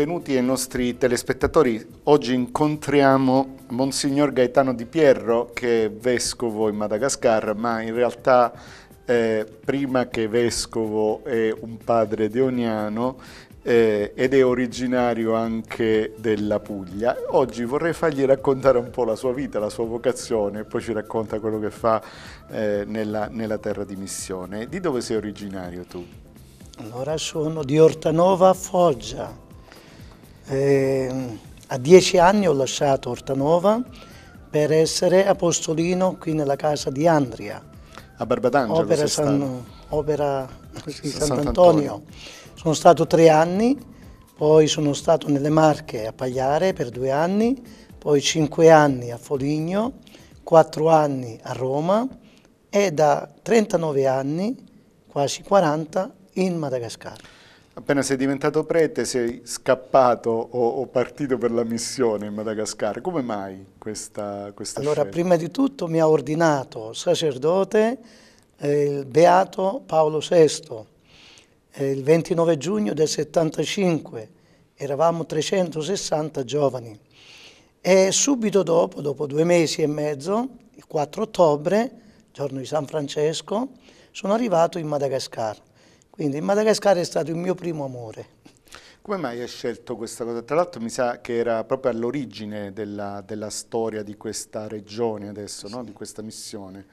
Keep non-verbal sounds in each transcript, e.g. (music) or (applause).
benvenuti ai nostri telespettatori. Oggi incontriamo Monsignor Gaetano Di Pierro, che è vescovo in Madagascar, ma in realtà eh, prima che vescovo è un padre deoniano eh, ed è originario anche della Puglia. Oggi vorrei fargli raccontare un po' la sua vita, la sua vocazione, e poi ci racconta quello che fa eh, nella, nella terra di missione. Di dove sei originario tu? Allora sono di Ortanova Foggia. Eh, a dieci anni ho lasciato Ortanova per essere apostolino qui nella casa di Andria. A Barbatangelo? Opera, San, opera sì, Sant'Antonio. sono stato tre anni, poi sono stato nelle Marche a Pagliare per due anni, poi cinque anni a Foligno, quattro anni a Roma e da 39 anni, quasi 40, in Madagascar. Appena sei diventato prete sei scappato o, o partito per la missione in Madagascar. Come mai questa, questa allora, scelta? prima di tutto mi ha ordinato sacerdote eh, il Beato Paolo VI. Eh, il 29 giugno del 75 eravamo 360 giovani. E subito dopo, dopo due mesi e mezzo, il 4 ottobre, giorno di San Francesco, sono arrivato in Madagascar quindi il Madagascar è stato il mio primo amore. Come mai hai scelto questa cosa? Tra l'altro mi sa che era proprio all'origine della, della, storia di questa regione adesso, sì. no? di questa missione.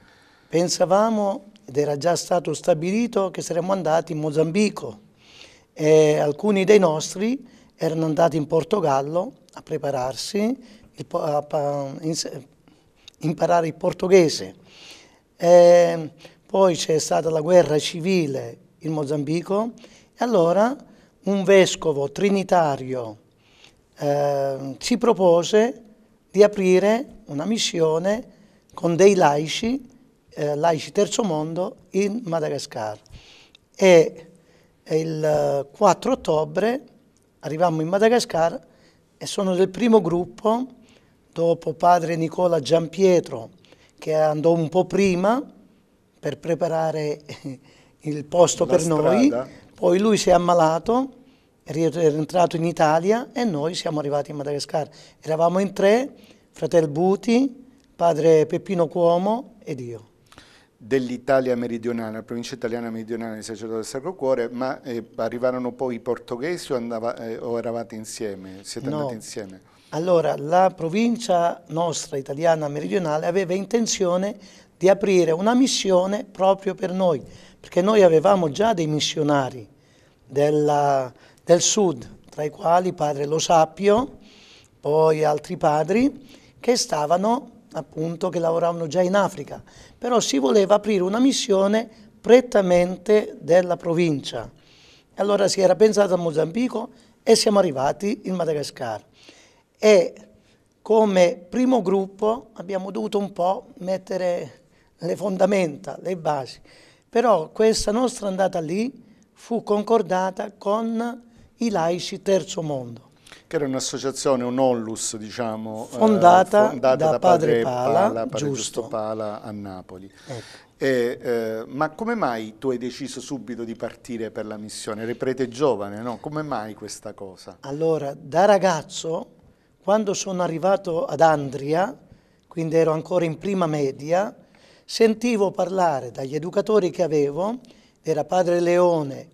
Pensavamo, ed era già stato stabilito, che saremmo andati in Mozambico e alcuni dei nostri erano andati in Portogallo a prepararsi, a imparare il portoghese. E poi c'è stata la guerra civile il Mozambico e allora un vescovo trinitario eh, si propose di aprire una missione con dei laici, eh, laici terzo mondo, in Madagascar. E il 4 eh, ottobre arriviamo in Madagascar e sono del primo gruppo, dopo padre Nicola Giampietro, che andò un po' prima per preparare il posto per strada. noi, poi lui si è ammalato, è rientrato in Italia e noi siamo arrivati in Madagascar. Eravamo in tre, fratel Buti, padre Peppino Cuomo ed io. Dell'Italia meridionale, la provincia italiana meridionale di Sacerdote del Sacro Cuore, ma eh, arrivarono poi i portoghesi o, andava, eh, o eravate insieme? Siete no. andati insieme? Allora, la provincia nostra italiana meridionale aveva intenzione di aprire una missione proprio per noi, perché noi avevamo già dei missionari della, del sud, tra i quali padre Lo Sappio, poi altri padri, che stavano appunto, che lavoravano già in Africa, però si voleva aprire una missione prettamente della provincia. Allora si era pensato a Mozambico e siamo arrivati in Madagascar. E come primo gruppo abbiamo dovuto un po' mettere le fondamenta, le basi. Però questa nostra andata lì fu concordata con i laici Terzo Mondo. Che era un'associazione, un onlus, diciamo, eh, fondata, eh, fondata da, da, padre, padre Pala, Pala padre Giusto Pala a Napoli. Ecco. E, eh, ma come mai tu hai deciso subito di partire per la missione? Eri prete giovane, no? Come mai questa cosa? Allora, da ragazzo, quando sono arrivato ad Andria, quindi ero ancora in prima media, sentivo parlare dagli educatori che avevo, era padre Leone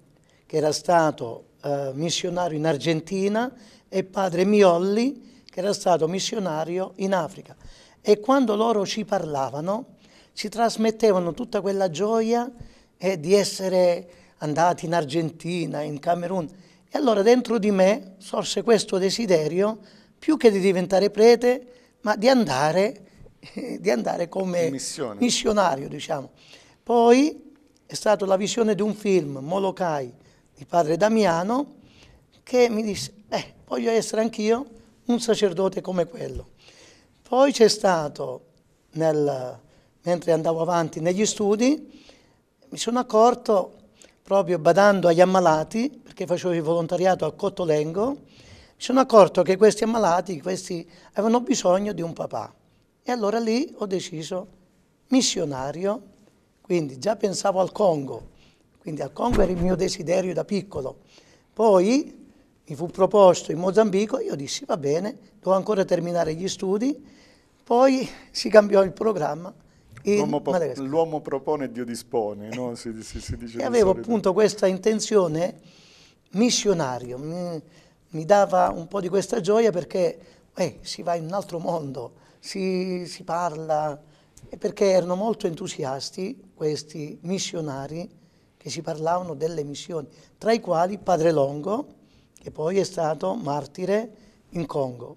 che era stato eh, missionario in Argentina e padre Miolli che era stato missionario in Africa. E quando loro ci parlavano, ci trasmettevano tutta quella gioia eh, di essere andati in Argentina, in Camerun. E allora dentro di me sorse questo desiderio, più che di diventare prete, ma di andare (laughs) di andare come Missione. missionario. Diciamo. Poi è stata la visione di un film, Molokai, di padre Damiano, che mi disse, eh, voglio essere anch'io un sacerdote come quello. Poi c'è stato, nel, mentre andavo avanti negli studi, mi sono accorto, proprio badando agli ammalati, perché facevo il volontariato a Cottolengo, mi sono accorto che questi ammalati, questi avevano bisogno di un papà. E allora lì ho deciso missionario, quindi già pensavo al Congo, quindi al Congo era il mio desiderio da piccolo. Poi mi fu proposto in Mozambico, io dissi va bene, devo ancora terminare gli studi, poi si cambiò il programma. L'uomo, propone, Dio dispone, no? si, si, si dice e avevo solito. appunto questa intenzione missionario, mi, mi, dava un po' di questa gioia perché eh, si va in un altro mondo, si, si parla, perché erano molto entusiasti questi missionari che si parlavano delle missioni, tra i quali Padre Longo, che poi è stato martire in Congo.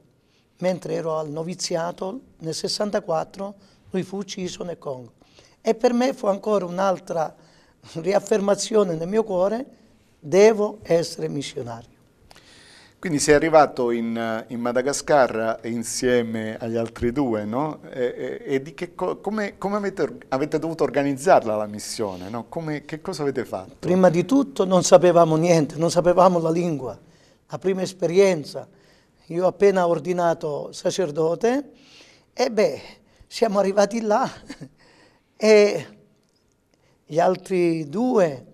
Mentre ero al noviziato nel 64 lui fu ucciso nel Congo. E per me fu ancora un'altra riaffermazione nel mio cuore, devo essere missionario. Quindi sei arrivato in, eh, in Madagascar insieme agli altri due, no? E, e, e co come, come avete, avete, dovuto organizzarla la missione? No? Come, che cosa avete fatto? Prima di tutto non sapevamo niente, non sapevamo la lingua, la prima esperienza. Io ho appena ordinato sacerdote e beh, siamo arrivati là (laughs) e gli altri due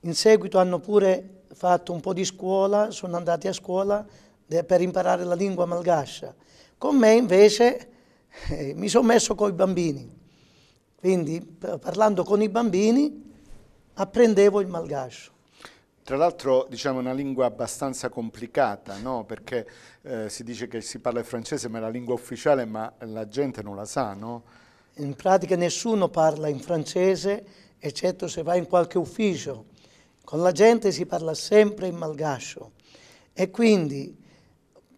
in seguito hanno pure fatto un po' di scuola, sono andati a scuola per imparare la lingua malgascia. Con me invece eh, mi sono messo con i bambini, quindi parlando con i bambini apprendevo il malgascio. Tra l'altro diciamo una lingua abbastanza complicata, no? perché eh, si dice che si parla il francese, ma è la lingua ufficiale, ma la gente non la sa, no? In pratica nessuno parla in francese, eccetto se va in qualche ufficio con la gente si parla sempre in malgascio e quindi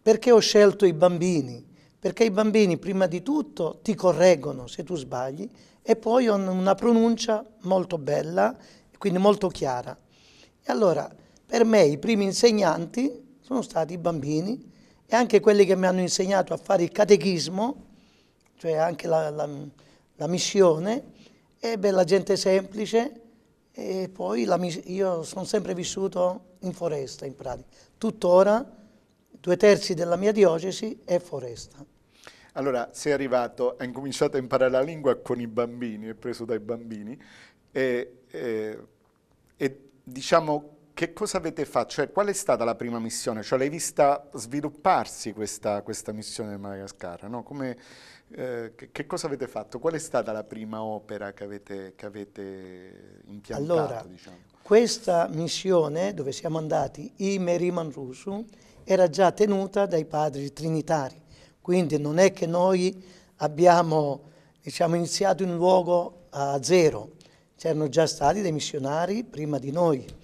perché ho scelto i bambini? Perché i bambini prima di tutto ti correggono se tu sbagli e poi hanno una pronuncia molto bella, quindi molto chiara. E allora per me i primi insegnanti sono stati i bambini e anche quelli che mi hanno insegnato a fare il catechismo, cioè anche la, la, la missione, e beh, la gente semplice, e poi la, io sono sempre vissuto in foresta, in pratica. Tuttora due terzi della mia diocesi è foresta. Allora, sei arrivato, hai incominciato a imparare la lingua con i bambini, è preso dai bambini, e, e, e diciamo che cosa avete fatto? Cioè, qual è stata la prima missione? Cioè, l'hai vista svilupparsi questa, questa missione del Madagascar? No? Come, eh, che, che, cosa avete fatto? Qual è stata la prima opera che avete, che avete impiantato? Allora, diciamo? questa missione dove siamo andati, i Meriman Rusu, era già tenuta dai padri trinitari. Quindi non è che noi abbiamo diciamo, iniziato in luogo a zero. C'erano già stati dei missionari prima di noi.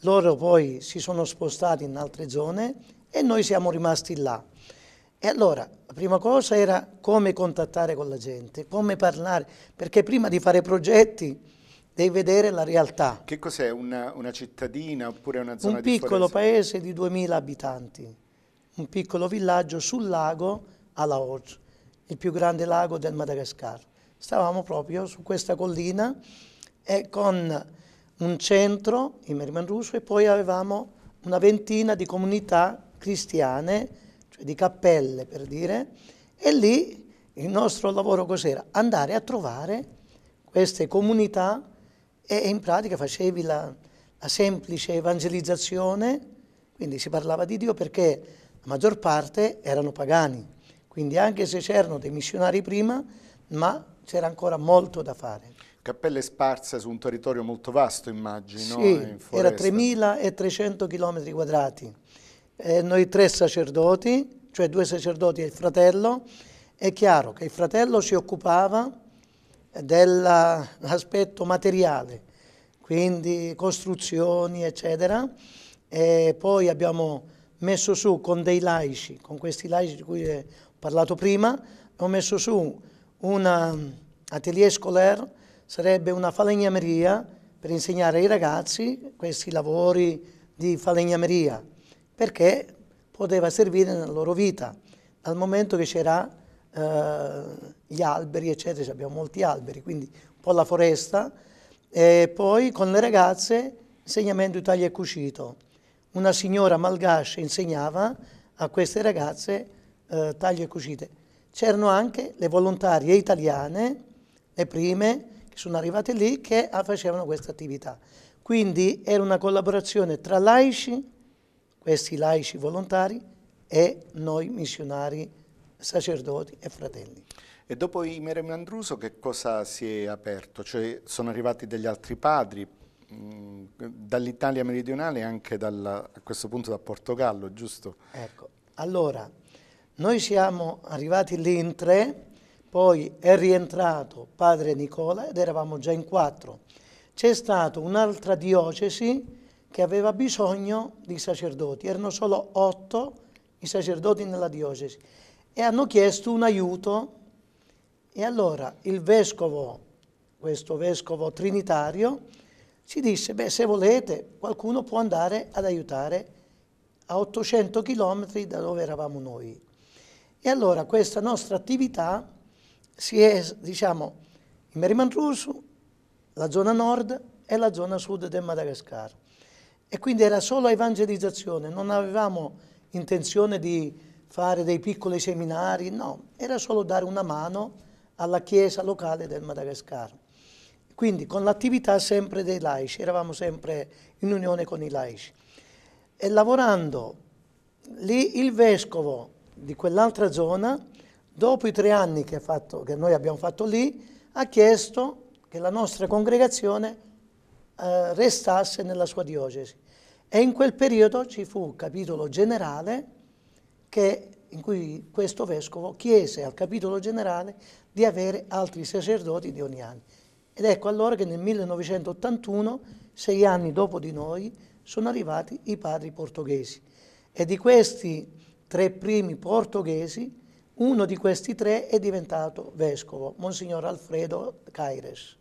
Loro poi si sono spostati in altre zone e noi siamo rimasti là. E allora, la prima cosa era come contattare con la gente, come parlare, perché prima di fare progetti devi vedere la realtà. Che cos'è, una, una, cittadina oppure una zona un di Un piccolo paese di 2000 abitanti, un piccolo villaggio sul lago Alaoz, il più grande lago del Madagascar. Stavamo proprio su questa collina e con un centro in Meriman Russo e poi avevamo una ventina di comunità cristiane, cioè di cappelle per dire, e lì il nostro lavoro cos'era? Andare a trovare queste comunità e in pratica facevi la, la semplice evangelizzazione, quindi si parlava di Dio perché la maggior parte erano pagani, quindi anche se c'erano dei missionari prima, ma c'era ancora molto da fare. Cappelle sparse su un territorio molto vasto, immagino. Sì, eh, era 3.300 km quadrati. Eh, noi tre sacerdoti, cioè due sacerdoti e il fratello, è chiaro che il fratello si occupava dell'aspetto materiale, quindi costruzioni, eccetera. E poi abbiamo messo su con dei laici, con questi laici di cui ho parlato prima, ho messo su un um, atelier scolaire sarebbe una falegnameria per insegnare ai ragazzi questi lavori di falegnameria, perché poteva servire nella loro vita, dal momento che c'era eh, gli alberi, eccetera, abbiamo molti alberi, quindi un po' la foresta, e poi con le ragazze insegnamento di taglio e cucito. Una signora malgascia insegnava a queste ragazze eh, taglio e cucite. C'erano anche le volontarie italiane, le prime, sono arrivati lì che facevano questa attività. Quindi era una collaborazione tra laici, questi laici volontari, e noi missionari, sacerdoti e fratelli. E dopo i Meremandruso che cosa si è aperto? Cioè sono arrivati degli altri padri, dall'Italia meridionale e anche dal, a questo punto da Portogallo, giusto? Ecco, allora, noi siamo arrivati lì in tre, poi è rientrato padre Nicola ed eravamo già in quattro. C'è stata un'altra diocesi che aveva bisogno di sacerdoti, erano solo otto i sacerdoti nella diocesi e hanno chiesto un aiuto e allora il vescovo, questo vescovo trinitario, ci disse, beh se volete qualcuno può andare ad aiutare a 800 chilometri da dove eravamo noi. E allora questa nostra attività si è, diciamo, il Meriman Russo, la zona nord e la zona sud del Madagascar. E quindi era solo evangelizzazione, non avevamo intenzione di fare dei piccoli seminari, no, era solo dare una mano alla chiesa locale del Madagascar. Quindi con l'attività sempre dei laici, eravamo sempre in unione con i laici. E lavorando lì il vescovo di quell'altra zona dopo i tre anni che, fatto, che noi abbiamo fatto lì, ha chiesto che la nostra congregazione eh, restasse nella sua diocesi. E in quel periodo ci fu un capitolo generale che, in cui questo vescovo chiese al capitolo generale di avere altri sacerdoti dioniani. Ed ecco allora che nel 1981, sei anni dopo di noi, sono arrivati i padri portoghesi. E di questi tre primi portoghesi uno di questi tre è diventato vescovo, Monsignor Alfredo Caires.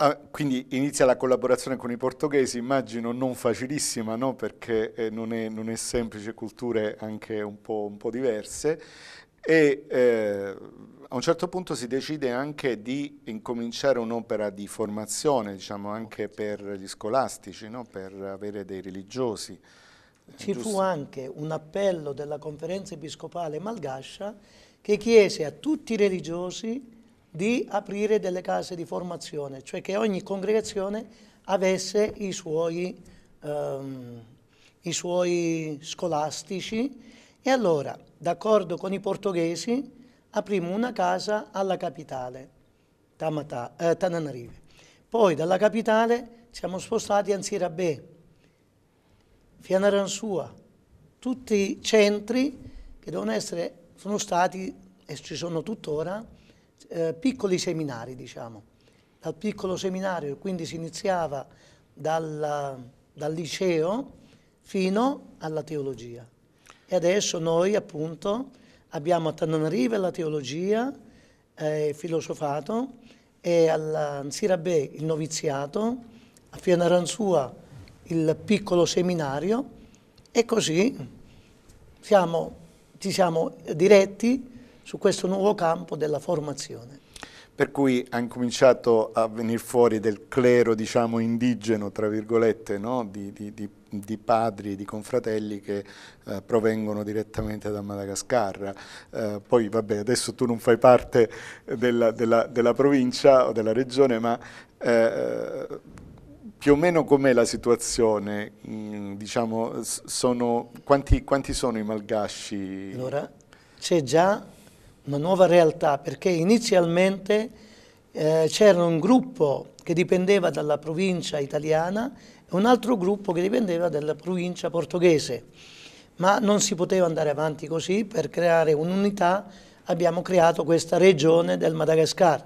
Ah, quindi inizia la collaborazione con i portoghesi, immagino non facilissima, no? perché eh, non, è, non, è, semplice, culture anche un po', un po diverse. E eh, a un certo punto si decide anche di incominciare un'opera di formazione, diciamo, anche per gli scolastici, no? per avere dei religiosi ci Giusto. fu anche un appello della conferenza episcopale Malgascia che chiese a tutti i religiosi di aprire delle case di formazione, cioè che ogni congregazione avesse i suoi, um, i suoi scolastici. E allora, d'accordo con i portoghesi, aprimmo una casa alla capitale, Tamata, eh, Tananarive. Poi dalla capitale siamo spostati a Nzirabè, Fianaranzua, tutti i centri che devono essere, sono stati e ci sono tuttora, eh, piccoli seminari, diciamo. Dal piccolo seminario, quindi si iniziava dal, dal liceo fino alla teologia. E adesso noi appunto abbiamo a Tananarive la teologia, eh, filosofato, e a Nsirabè il noviziato, a Fianaranzua il piccolo seminario e così siamo, ci siamo diretti su questo nuovo campo della formazione. Per cui ha incominciato a venire fuori del clero, diciamo, indigeno, tra virgolette, no? di, di, di, di, padri, di confratelli che eh, provengono direttamente da Madagascar. Eh, poi, vabbè, adesso tu non fai parte della, della, della provincia o della regione, ma eh, più o meno com'è la situazione? Mm, diciamo, sono, quanti, quanti, sono i malgasci? Allora, c'è già una nuova realtà perché inizialmente eh, c'era un gruppo che dipendeva dalla provincia italiana e un altro gruppo che dipendeva dalla provincia portoghese, ma non si poteva andare avanti così per creare un'unità abbiamo creato questa regione del Madagascar.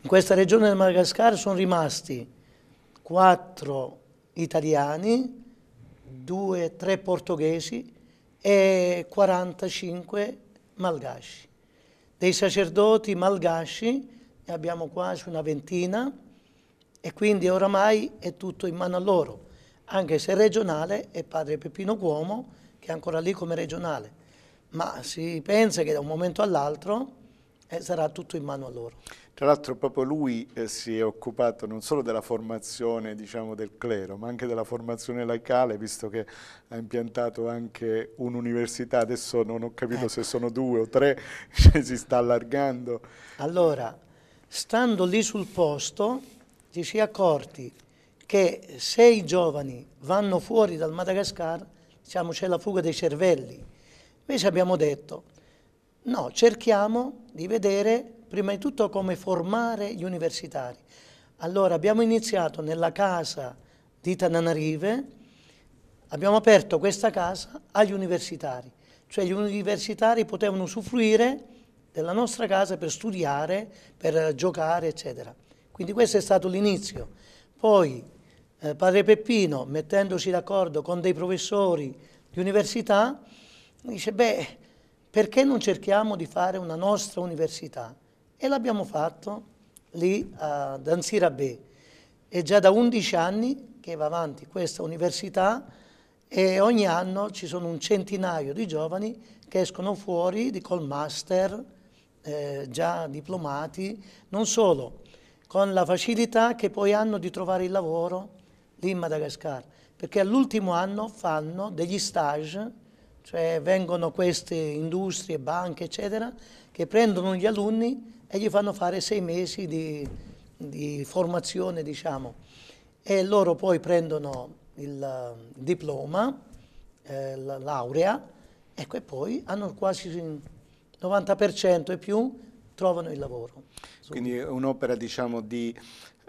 In questa regione del Madagascar sono rimasti 4 italiani, 2-3 portoghesi e 45 malgasci. Dei sacerdoti malgasci ne abbiamo quasi una ventina e quindi oramai è tutto in mano a loro, anche se regionale è padre Peppino Cuomo che è ancora lì come regionale, ma si pensa che da un momento all'altro eh, sarà tutto in mano a loro. Tra l'altro proprio lui eh, si è occupato non solo della formazione diciamo, del clero, ma anche della formazione laicale, visto che ha impiantato anche un'università, adesso non ho capito ecco. se sono due o tre, (laughs) cioè, si sta allargando. Allora, stando lì sul posto, ci si è accorti che se i giovani vanno fuori dal Madagascar, diciamo c'è la fuga dei cervelli. Invece abbiamo detto, no, cerchiamo di vedere prima di tutto come formare gli universitari. Allora abbiamo iniziato nella casa di Tananarive, abbiamo aperto questa casa agli universitari, cioè gli universitari potevano usufruire della nostra casa per studiare, per giocare, eccetera. Quindi questo è stato l'inizio. Poi eh, Padre Peppino, mettendosi d'accordo con dei professori di università, dice, beh, perché non cerchiamo di fare una nostra università? E l'abbiamo fatto lì a Danzirabè. È già da 11 anni che va avanti questa università e ogni anno ci sono un centinaio di giovani che escono fuori di col master, eh, già diplomati, non solo, con la facilità che poi hanno di trovare il lavoro lì in Madagascar, perché all'ultimo anno fanno degli stage, cioè vengono queste industrie, banche, eccetera, che prendono gli alunni e gli fanno fare sei mesi di, di formazione, diciamo. E loro poi prendono il eh, diploma, eh, la laurea, ecco, e poi hanno quasi il 90% e più trovano il lavoro. Quindi è un'opera diciamo, di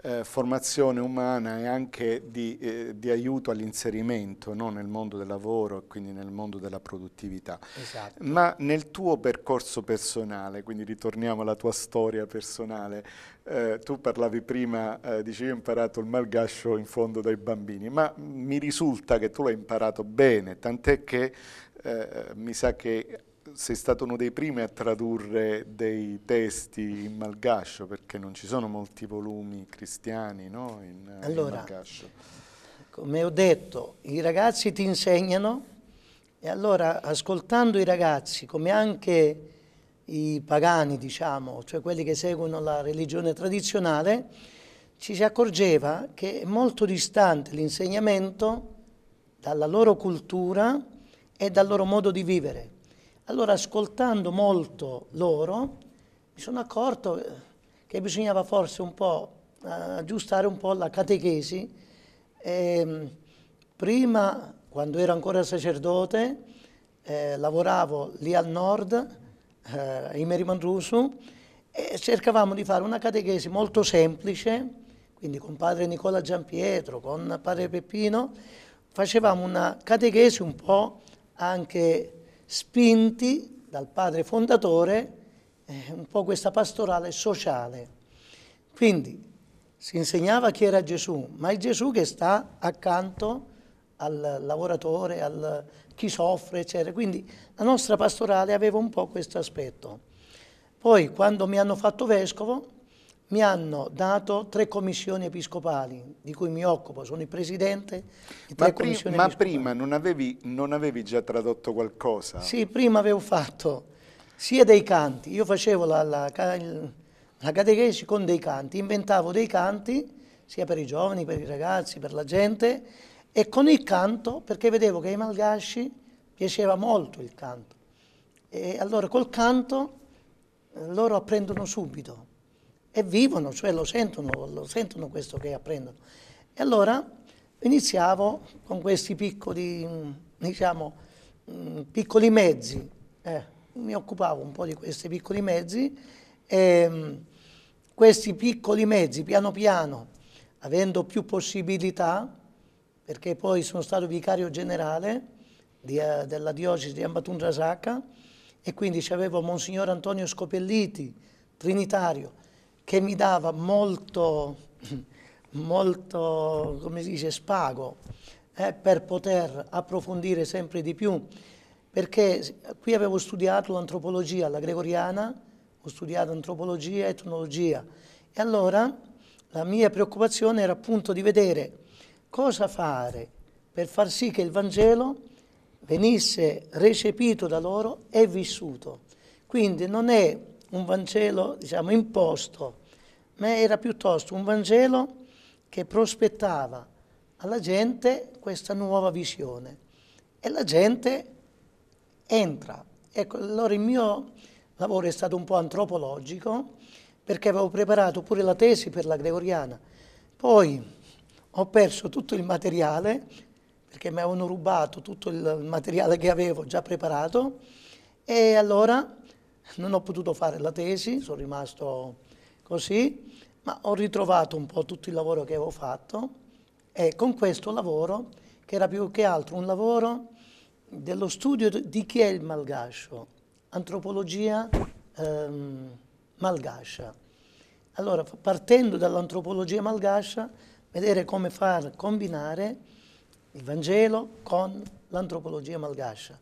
eh, formazione umana e anche di, eh, di aiuto all'inserimento no? nel mondo del lavoro e quindi nel mondo della produttività. Esatto. Ma nel tuo percorso personale, quindi ritorniamo alla tua storia personale, eh, tu parlavi prima, eh, dicevi ho imparato il malgascio in fondo dai bambini, ma mi risulta che tu l'hai imparato bene, tant'è che eh, mi sa che sei stato uno dei primi a tradurre dei testi in malgascio, perché non ci sono molti volumi cristiani no? in, allora, in malgascio. Come ho detto, i ragazzi ti insegnano e allora ascoltando i ragazzi, come anche i pagani, diciamo, cioè quelli che seguono la religione tradizionale, ci si accorgeva che è molto distante l'insegnamento dalla loro cultura e dal loro modo di vivere. Allora ascoltando molto loro mi sono accorto che bisognava forse un po' eh, aggiustare un po' la catechesi. E, ehm, prima, quando ero ancora sacerdote, eh, lavoravo lì al nord, eh, in Merimandrusu, e cercavamo di fare una catechesi molto semplice, quindi con padre Nicola Giampietro, con padre Peppino, facevamo una catechesi un po' anche spinti dal padre fondatore eh, un po' questa pastorale sociale. Quindi si insegnava chi era Gesù, ma è Gesù che sta accanto al lavoratore, al chi soffre, eccetera. Quindi la nostra pastorale aveva un po' questo aspetto. Poi quando mi hanno fatto vescovo, mi hanno dato tre commissioni episcopali di cui mi occupo, sono il presidente di tre ma commissioni Ma prima non avevi, non avevi, già tradotto qualcosa? Sì, prima avevo fatto sia dei canti, io facevo la, la, la catechesi con dei canti, inventavo dei canti sia per i giovani, per i ragazzi, per la gente e con il canto perché vedevo che ai malgasci piaceva molto il canto e allora col canto eh, loro apprendono subito e vivono, cioè lo sentono, lo sentono questo che apprendono. E allora iniziavo con questi piccoli, diciamo, mm, piccoli mezzi, eh, mi occupavo un po' di questi piccoli mezzi e mm, questi piccoli mezzi piano piano, avendo più possibilità, perché poi sono stato vicario generale di, eh, della diocesi di Ambatun Rasaka e quindi avevo Monsignor Antonio Scopelliti, trinitario, che mi dava molto, molto come si dice, spago eh, per poter approfondire sempre di più, perché qui avevo studiato l'antropologia alla gregoriana, ho studiato antropologia e etnologia, e allora la mia preoccupazione era appunto di vedere cosa fare per far sì che il Vangelo venisse recepito da loro e vissuto. Quindi non è un Vangelo diciamo, imposto, ma era piuttosto un Vangelo che prospettava alla gente questa nuova visione. E la gente entra. Ecco, allora il mio lavoro è stato un po' antropologico, perché avevo preparato pure la tesi per la gregoriana. Poi ho perso tutto il materiale, perché mi avevano rubato tutto il materiale che avevo già preparato, e allora non ho potuto fare la tesi, sono rimasto così, ma ho ritrovato un po' tutto il lavoro che avevo fatto e con questo lavoro, che era più che altro un lavoro dello studio di chi è il malgascio, antropologia ehm, malgascia. Allora, partendo dall'antropologia malgascia, vedere come far combinare il Vangelo con l'antropologia malgascia.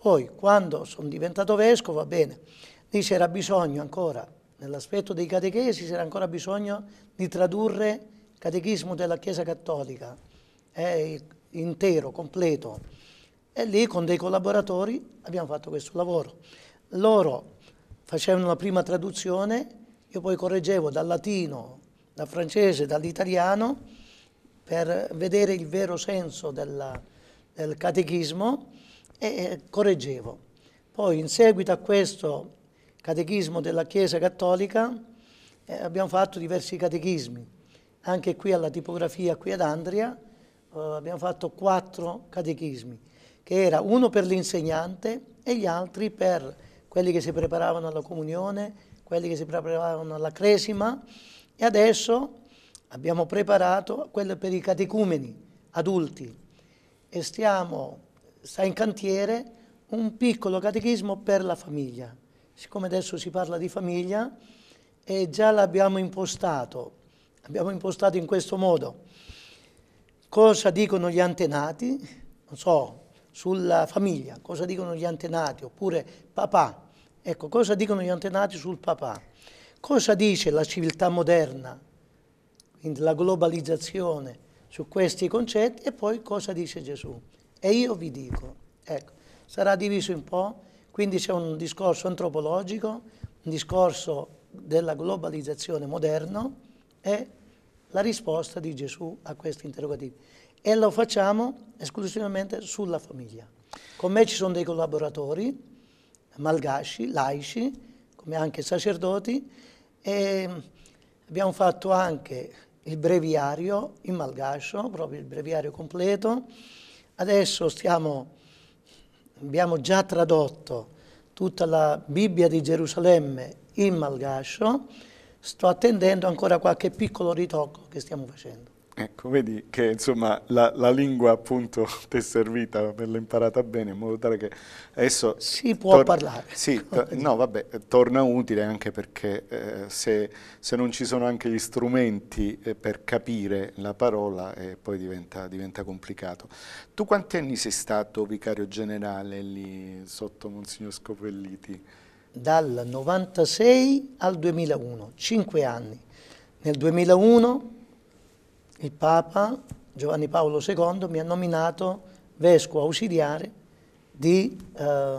Poi quando sono diventato vescovo, va bene, lì c'era bisogno ancora, nell'aspetto dei catechesi c'era ancora bisogno di tradurre il catechismo della Chiesa Cattolica, eh, intero, completo. E lì con dei collaboratori abbiamo fatto questo lavoro. Loro facevano la prima traduzione, io poi correggevo dal latino, dal francese, dall'italiano, per vedere il vero senso della, del catechismo e correggevo. Poi in seguito a questo catechismo della Chiesa Cattolica eh, abbiamo fatto diversi catechismi, anche qui alla tipografia, qui ad Andria, eh, abbiamo fatto quattro catechismi, che era uno per l'insegnante e gli altri per quelli che si preparavano alla comunione, quelli che si preparavano alla cresima e adesso abbiamo preparato quello per i catecumeni adulti e stiamo sta in cantiere un piccolo catechismo per la famiglia. Siccome adesso si parla di famiglia e già l'abbiamo impostato, abbiamo impostato in questo modo. Cosa dicono gli antenati? Non so, sulla famiglia, cosa dicono gli antenati? Oppure papà, ecco, cosa dicono gli antenati sul papà? Cosa dice la civiltà moderna, quindi la globalizzazione su questi concetti e poi cosa dice Gesù? E io vi dico, ecco, sarà diviso in po', quindi c'è un discorso antropologico, un discorso della globalizzazione moderno e la risposta di Gesù a questi interrogativi. E lo facciamo esclusivamente sulla famiglia. Con me ci sono dei collaboratori, malgasci, laici, come anche sacerdoti, e abbiamo fatto anche il breviario in malgascio, proprio il breviario completo, Adesso stiamo, abbiamo già tradotto tutta la Bibbia di Gerusalemme in malgascio, sto attendendo ancora qualche piccolo ritocco che stiamo facendo. Ecco, vedi che insomma la, la lingua appunto (laughs) ti è servita, l'ho imparata bene, in modo tale che adesso... Si può parlare. Sì, (laughs) no vabbè, torna utile anche perché eh, se, se, non ci sono anche gli strumenti eh, per capire la parola eh, poi diventa, diventa, complicato. Tu quanti anni sei stato vicario generale lì sotto Monsignor Scopelliti? Dal 96 al 2001, cinque anni. Nel 2001 il Papa Giovanni Paolo II mi ha nominato vescovo ausiliare di eh,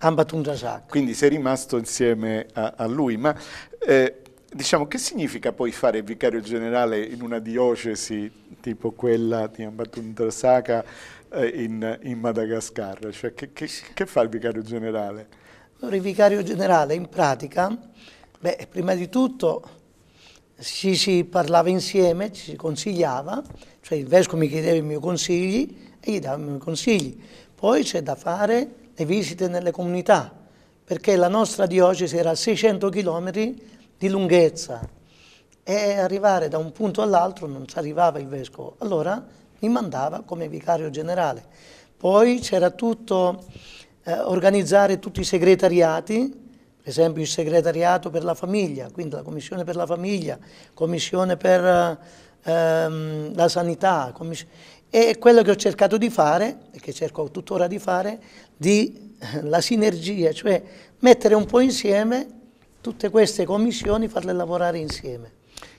Ambatun Rasak. Quindi sei rimasto insieme a, a lui, ma eh, diciamo che significa poi fare vicario generale in una diocesi tipo quella di Ambatun Rasak eh, in, in, Madagascar? Cioè, che, che, che, fa il vicario generale? Allora, il vicario generale in pratica, beh, prima di tutto ci si parlava insieme, ci si consigliava, cioè il vescovo mi chiedeva i miei consigli e gli dava i miei consigli. Poi c'è da fare le visite nelle comunità, perché la nostra diocesi era a 600 km di lunghezza e arrivare da un punto all'altro non ci arrivava il vescovo. Allora mi mandava come vicario generale. Poi c'era tutto, eh, organizzare tutti i segretariati, per esempio il segretariato per la famiglia, quindi la commissione per la famiglia, commissione per ehm, la sanità. Commiss e quello che ho cercato di fare, e che cerco tuttora di fare, di (laughs) la sinergia, cioè mettere un po' insieme tutte queste commissioni, farle lavorare insieme.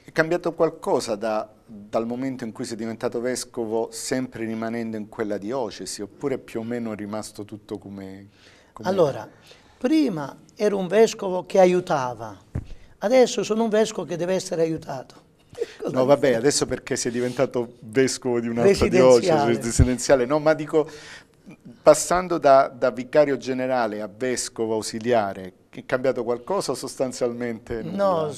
È cambiato qualcosa da, dal momento in cui sei diventato vescovo, sempre rimanendo in quella diocesi, oppure più o meno è rimasto tutto come... come... Allora, prima ero un vescovo che aiutava, adesso sono un vescovo che deve essere aiutato. Cosa no, vabbè, adesso perché sei diventato vescovo di un'altra diocesi residenziale, no, ma dico, passando da, da, vicario generale a vescovo ausiliare, è cambiato qualcosa sostanzialmente? No,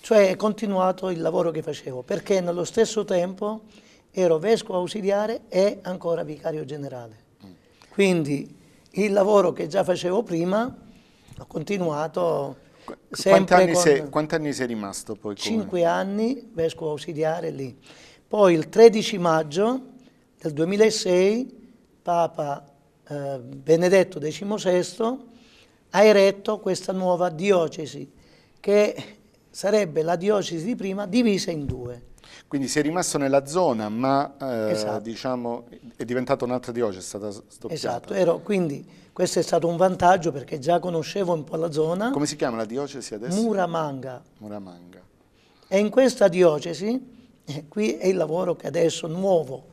cioè è continuato il lavoro che facevo, perché nello stesso tempo ero vescovo ausiliare e ancora vicario generale. Mm. Quindi il lavoro che già facevo prima ho continuato quanti anni, sei, quanti anni, sei, rimasto poi? Cinque anni, vescovo ausiliare lì. Poi il 13 maggio del 2006 Papa eh, Benedetto XVI ha eretto questa nuova diocesi che sarebbe la diocesi di prima divisa in due. Quindi si è rimasto nella zona, ma eh, esatto. diciamo, è diventata un'altra diocesi, è stata stoppiata. Esatto, ero, quindi questo è stato un vantaggio perché già conoscevo un po' la zona. Come si chiama la diocesi adesso? Muramanga. Muramanga. E in questa diocesi, eh, qui è il lavoro che adesso è nuovo,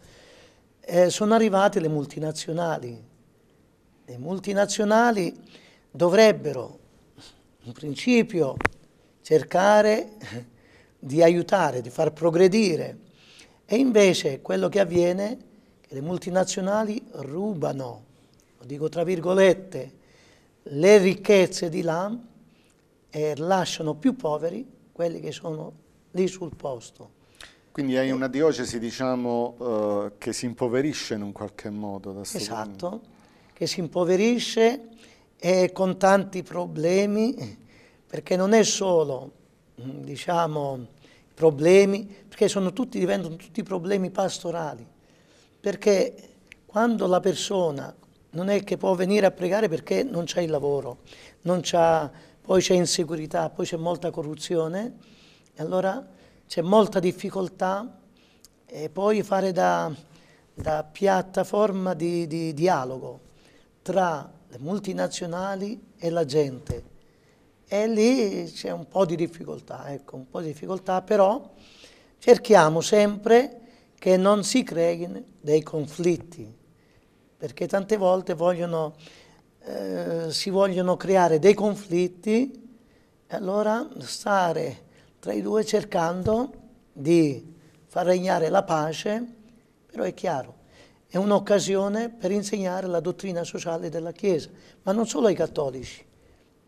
eh, sono arrivate le multinazionali. Le multinazionali dovrebbero, in principio, cercare di aiutare, di far progredire. E invece quello che avviene è che le multinazionali rubano, lo dico tra virgolette, le ricchezze di là e lasciano più poveri quelli che sono lì sul posto. Quindi hai una diocesi, diciamo, eh, che si impoverisce in un qualche modo. da esatto, che si impoverisce e con tanti problemi, perché non è solo, diciamo, problemi, perché tutti, diventano tutti problemi pastorali. Perché quando la persona non è che può venire a pregare perché non c'è il lavoro, poi c'è insegurità, poi c'è molta corruzione, e allora c'è molta difficoltà e poi fare da, da piattaforma di, di dialogo tra le multinazionali e la gente e lì c'è un po' di difficoltà, ecco, un po' di difficoltà, però cerchiamo sempre che non si creino dei conflitti, perché tante volte vogliono, eh, si vogliono creare dei conflitti e allora stare tra i due cercando di far regnare la pace, però è chiaro, è un'occasione per insegnare la dottrina sociale della Chiesa, ma non solo ai cattolici,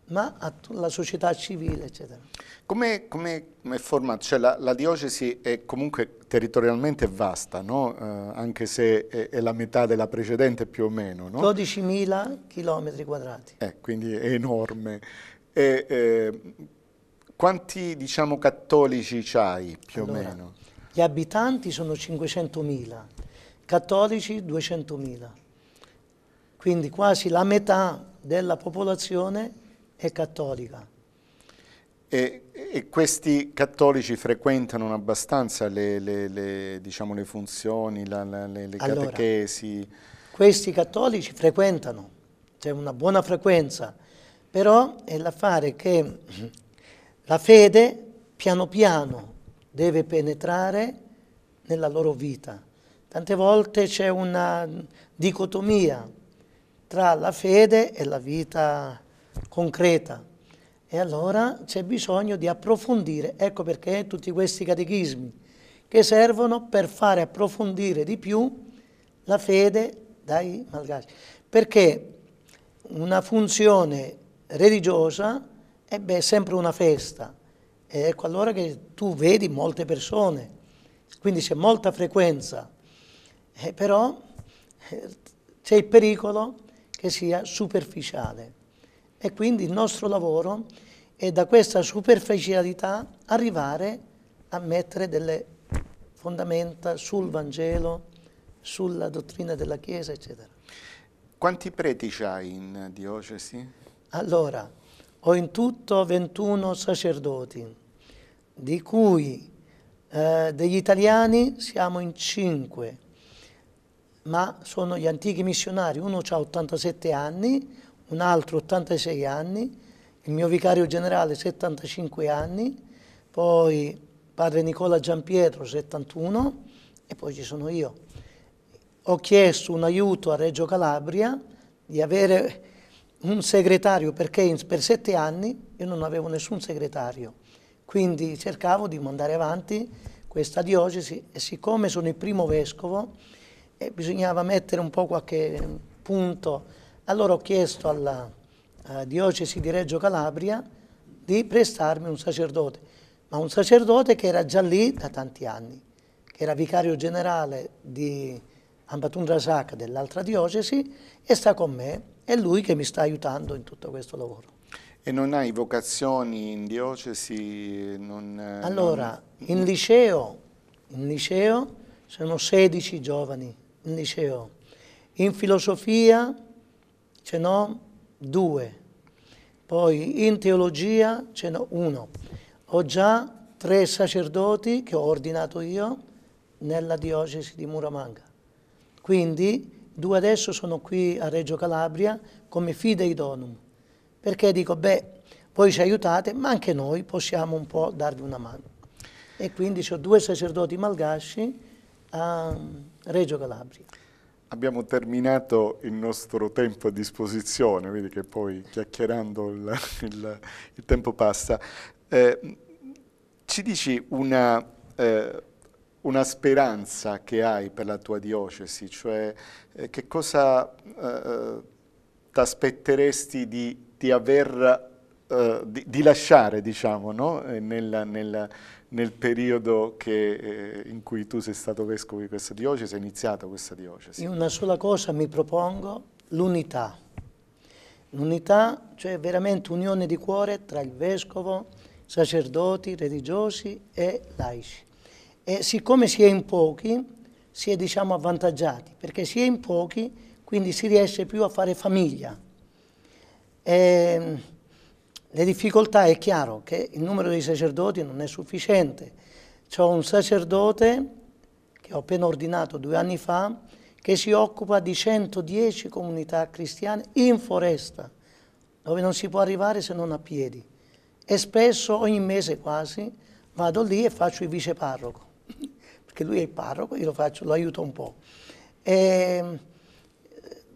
ma alla società civile, eccetera. Come, come, come forma? Cioè la, la, diocesi è comunque territorialmente vasta, no? eh, anche se è, è, la metà della precedente più o meno. No? 12.000 km quadrati. Eh, quindi è enorme. E, eh, quanti diciamo, cattolici c'hai più allora, o meno? Gli abitanti sono 500.000, cattolici 200.000. Quindi quasi la metà della popolazione è cattolica. E, e questi cattolici frequentano abbastanza le, le, le, diciamo, le funzioni, la, la, le, catechesi? Allora, questi cattolici frequentano, c'è una buona frequenza, però è l'affare che la fede piano piano deve penetrare nella loro vita. Tante volte c'è una dicotomia tra la fede e la vita concreta. E allora c'è bisogno di approfondire, ecco perché tutti questi catechismi che servono per fare approfondire di più la fede dai malgaci. Perché una funzione religiosa è beh, sempre una festa. Ed ecco allora che tu vedi molte persone, quindi c'è molta frequenza, eh, però eh, c'è il pericolo che sia superficiale. E quindi il nostro lavoro è da questa superficialità arrivare a mettere delle fondamenta sul Vangelo, sulla dottrina della Chiesa, eccetera. Quanti preti hai in diocesi? Allora, ho in tutto 21 sacerdoti, di cui eh, degli italiani siamo in 5, ma sono gli antichi missionari, uno ha 87 anni, un altro 86 anni, il mio vicario generale 75 anni, poi padre Nicola Giampietro 71 e poi ci sono io. Ho chiesto un aiuto a Reggio Calabria di avere un segretario perché per sette anni io non avevo nessun segretario, quindi cercavo di mandare avanti questa diocesi e siccome sono il primo vescovo eh, bisognava mettere un po' qualche punto allora ho chiesto alla eh, diocesi di Reggio Calabria di prestarmi un sacerdote, ma un sacerdote che era già lì da tanti anni, che era vicario generale di Ambatun Rasak dell'altra diocesi e sta con me, è lui che mi sta aiutando in tutto questo lavoro. E non hai vocazioni in diocesi? Non, eh, allora, non... Mm. In, liceo, in liceo sono 16 giovani, in liceo. In filosofia ce n'ho due, poi in teologia ce n'ho uno. Ho già tre sacerdoti che ho ordinato io nella diocesi di Muramanga. Quindi due adesso sono qui a Reggio Calabria come fidei donum, perché dico, beh, voi ci aiutate, ma anche noi possiamo un po' darvi una mano. E quindi ho due sacerdoti malgasci a Reggio Calabria. Abbiamo terminato il nostro tempo a disposizione, vedi che poi chiacchierando il, il, il tempo passa. Eh, ci dici una, eh, una, speranza che hai per la tua diocesi, cioè eh, che cosa eh, ti aspetteresti di, di, aver, eh, di, di lasciare diciamo, no? Eh, nella, nella nel periodo che, eh, in cui tu sei stato vescovo di questa diocesi, è iniziata questa diocesi? In una sola cosa mi propongo l'unità. L'unità, cioè veramente unione di cuore tra il vescovo, sacerdoti, religiosi e laici. E siccome si è in pochi, si è diciamo avvantaggiati, perché si è in pochi, quindi si riesce più a fare famiglia. E, ehm, le difficoltà è chiaro che il numero dei sacerdoti non è sufficiente. C'è un sacerdote che ho appena ordinato due anni fa che si occupa di 110 comunità cristiane in foresta, dove non si può arrivare se non a piedi. E spesso, ogni mese quasi, vado lì e faccio il viceparroco, (laughs) perché lui è il parroco, io lo, faccio, lo aiuto un po'. E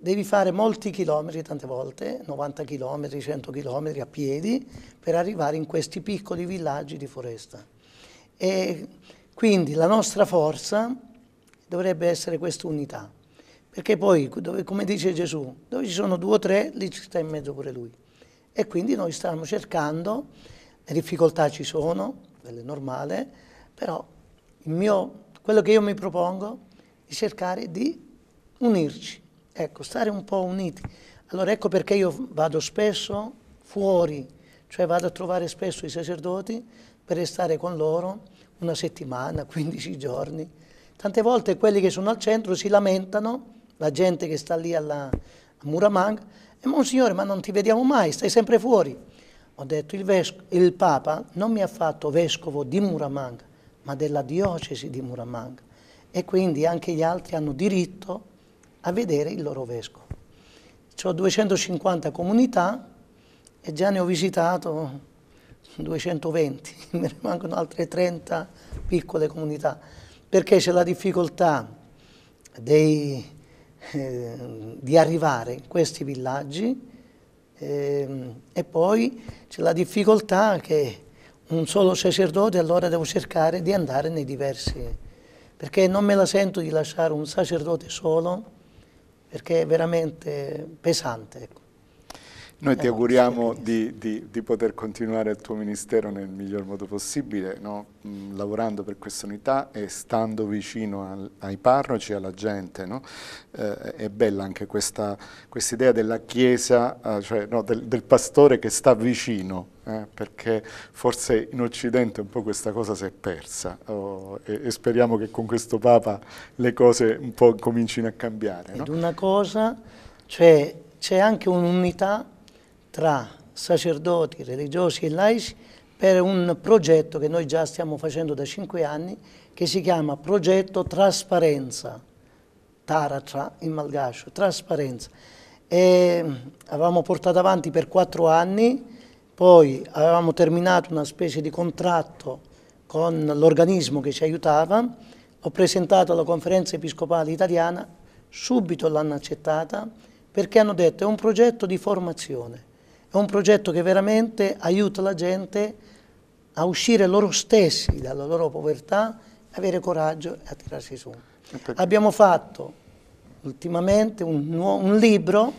devi fare molti chilometri tante volte, 90 chilometri, 100 chilometri a piedi, per arrivare in questi piccoli villaggi di foresta. E quindi la nostra forza dovrebbe essere questa unità, perché poi, dove, come dice Gesù, dove ci sono due o tre, lì ci sta in mezzo pure lui. E quindi noi stiamo cercando, le difficoltà ci sono, quello è normale, però mio, quello che io mi propongo è cercare di unirci Ecco, stare un po' uniti. Allora ecco perché io vado spesso fuori, cioè vado a trovare spesso i sacerdoti per restare con loro una settimana, 15 (laughs) giorni. Tante volte quelli che sono al centro si lamentano, la gente che sta lì alla, a Muramang, e eh, Monsignore, ma non ti vediamo mai, stai sempre fuori. Ho detto, il, il Papa non mi ha fatto vescovo di Muramang, ma della diocesi di Muramang. E quindi anche gli altri hanno diritto a vedere il loro vescovo. Ho 250 comunità e già ne ho visitato 220, (laughs) me ne mancano altre 30 piccole comunità, perché c'è la difficoltà dei, eh, di arrivare in questi villaggi eh, e poi c'è la difficoltà che un solo sacerdote allora devo cercare di andare nei diversi, perché non me la sento di lasciare un sacerdote solo perché è veramente pesante. Ecco. Noi ti auguriamo di, di, di, poter continuare il tuo ministero nel miglior modo possibile, no? Mm, lavorando per questa unità e stando vicino al, ai parroci e alla gente. No? Eh, è bella anche questa quest idea della chiesa, eh, cioè, no, del, del, pastore che sta vicino, eh? perché forse in Occidente un po' questa cosa si è persa oh, e, e, speriamo che con questo Papa le cose un po' comincino a cambiare. Ed una cosa, cioè c'è anche un'unità tra sacerdoti, religiosi e laici per un progetto che noi già stiamo facendo da cinque anni che si chiama Progetto Trasparenza, Taratra in Malgascio, Trasparenza. E mm, avevamo portato avanti per quattro anni, poi avevamo terminato una specie di contratto con l'organismo che ci aiutava, ho presentato alla conferenza episcopale italiana, subito l'hanno accettata perché hanno detto che è un progetto di formazione è un progetto che veramente aiuta la gente a uscire loro stessi dalla loro povertà, avere coraggio e a tirarsi su. Abbiamo fatto ultimamente un, un libro,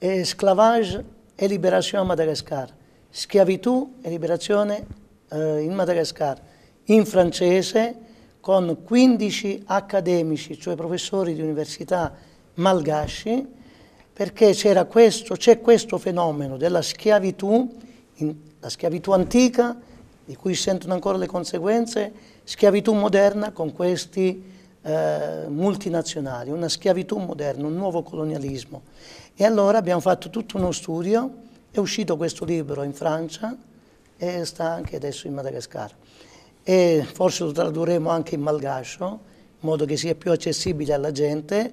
(laughs) Esclavage e liberazione a Madagascar, Schiavitù e liberazione eh, in Madagascar, in francese, con 15 accademici, cioè professori di università malgasci, perché c'era questo, c'è questo fenomeno della schiavitù, in, la schiavitù antica, di cui sentono ancora le conseguenze, schiavitù moderna con questi eh, multinazionali, una schiavitù moderna, un nuovo colonialismo. E allora abbiamo fatto tutto uno studio, è uscito questo libro in Francia e sta anche adesso in Madagascar. E forse lo tradurremo anche in malgascio, in modo che sia più accessibile alla gente,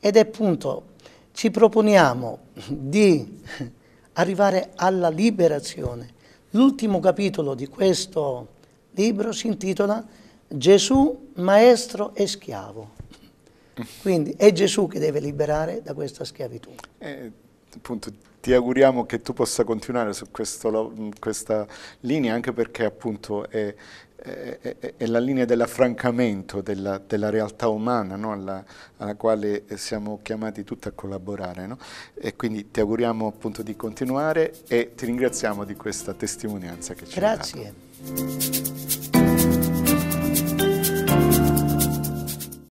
ed è appunto ci proponiamo di arrivare alla liberazione. L'ultimo capitolo di questo libro si intitola Gesù, maestro e schiavo. Quindi è Gesù che deve liberare da questa schiavitù. Eh, appunto, ti auguriamo che tu possa continuare su questo, questa linea, anche perché appunto è, è, la linea dell'affrancamento della, della, realtà umana no? alla, alla, quale siamo chiamati tutti a collaborare. No? E quindi ti auguriamo appunto di continuare e ti ringraziamo di questa testimonianza che ci ha dato. Grazie.